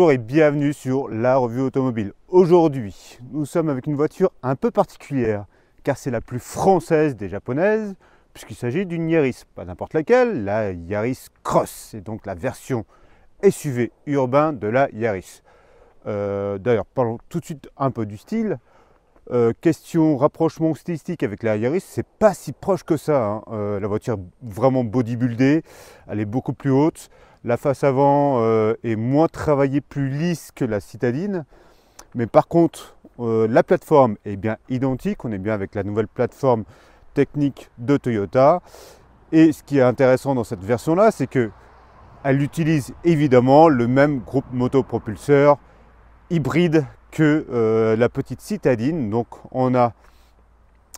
Bonjour et bienvenue sur la revue automobile. Aujourd'hui, nous sommes avec une voiture un peu particulière, car c'est la plus française des japonaises, puisqu'il s'agit d'une Yaris, pas n'importe laquelle, la Yaris Cross. C'est donc la version SUV urbain de la Yaris. Euh, d'ailleurs, parlons tout de suite un peu du style. Euh, question rapprochement stylistique avec la Yaris, c'est pas si proche que ça. Hein. Euh, la voiture vraiment bodybuildée, elle est beaucoup plus haute. La face avant euh, est moins travaillée, plus lisse que la citadine. Mais par contre, euh, la plateforme est bien identique. On est bien avec la nouvelle plateforme technique de Toyota. Et ce qui est intéressant dans cette version-là, c'est que elle utilise évidemment le même groupe motopropulseur hybride que euh, la petite citadine. Donc on a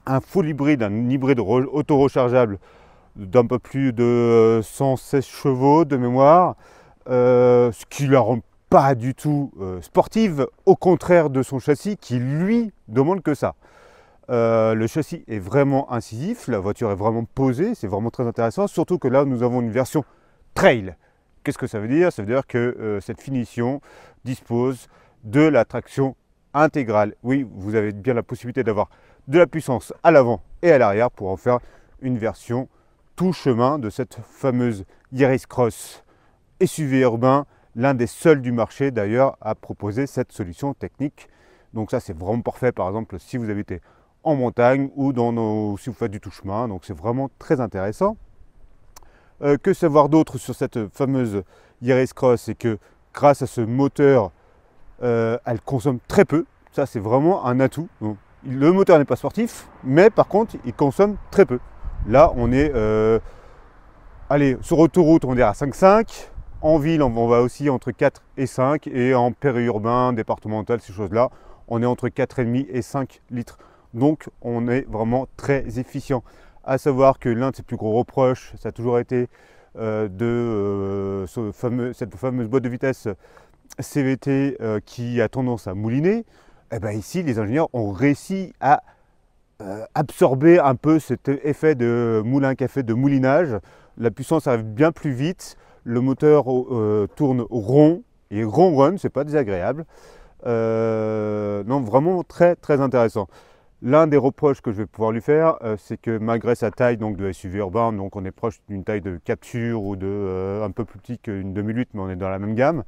un full hybride, un hybride auto-rechargeable d'un peu plus de 116 chevaux de mémoire, euh, ce qui la rend pas du tout euh, sportive, au contraire de son châssis qui lui demande que ça. Euh, le châssis est vraiment incisif, la voiture est vraiment posée, c'est vraiment très intéressant, surtout que là nous avons une version trail. Qu'est-ce que ça veut dire Ça veut dire que cette finition dispose de la traction intégrale. Oui, vous avez bien la possibilité d'avoir de la puissance à l'avant et à l'arrière pour en faire une version tout chemin de cette fameuse Iris Cross SUV urbain, l'un des seuls du marché d'ailleurs à proposer cette solution technique. Donc ça c'est vraiment parfait par exemple si vous habitez en montagne ou dans nos, si vous faites du tout chemin, donc c'est vraiment très intéressant. Euh, que savoir d'autre sur cette fameuse Iris Cross C'est que grâce à ce moteur, euh, elle consomme très peu. Ça c'est vraiment un atout. le moteur n'est pas sportif, mais par contre il consomme très peu. Là, on est, euh, allez, sur autoroute, on est à 5,5. En ville, on va aussi entre 4 et 5. Et en périurbain, départemental, ces choses-là, on est entre 4,5 et 5 litres. Donc, on est vraiment très efficient. À savoir que l'un de ses plus gros reproches, ça a toujours été euh, de euh, ce fameux, cette fameuse boîte de vitesse CVT qui a tendance à mouliner. et eh bien, ici, les ingénieurs ont réussi à euh, absorber un peu cet effet de moulin café, de moulinage. La puissance arrive bien plus vite, le moteur euh, tourne rond et run c'est pas désagréable. Euh, non, vraiment très très intéressant. L'un des reproches que je vais pouvoir lui faire, c'est que malgré sa taille donc de SUV urbain, donc on est proche d'une taille de capture ou de un peu plus petit qu'une 2008, mais on est dans la même gamme.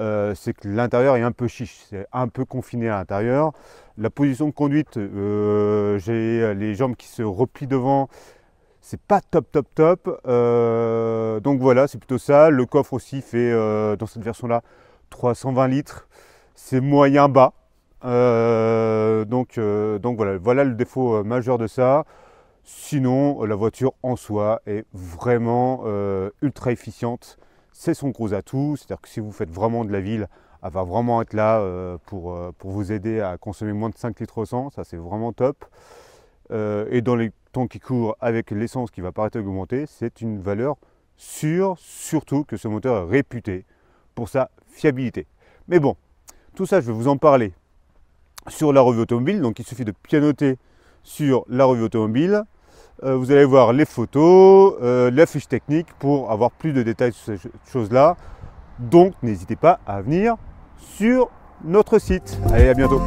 Euh, c'est que l'intérieur est un peu chiche, c'est un peu confiné à l'intérieur. La position de conduite, euh, j'ai les jambes qui se replient devant, c'est pas top top top. Euh, donc voilà, c'est plutôt ça. Le coffre aussi fait dans cette version-là 320 litres, c'est moyen bas. donc, donc voilà, voilà le défaut majeur de ça. Sinon, la voiture en soi est vraiment ultra efficiente c'est son gros atout. C'est-à-dire que si vous faites vraiment de la ville, elle va vraiment être là euh, euh, pour, vous aider à consommer moins de 5 litres 100. Ça, c'est vraiment top. Euh, et dans les temps qui courent, avec l'essence qui va paraître augmenter, c'est une valeur sûre, surtout que ce moteur est réputé pour sa fiabilité. Mais bon, tout ça, je vais vous en parler sur la revue automobile. Donc, il suffit de pianoter sur la revue automobile. Euh, vous allez voir les photos, euh, la fiche technique pour avoir plus de détails sur ces choses-là. Donc n'hésitez pas à venir sur notre site. Allez, à bientôt.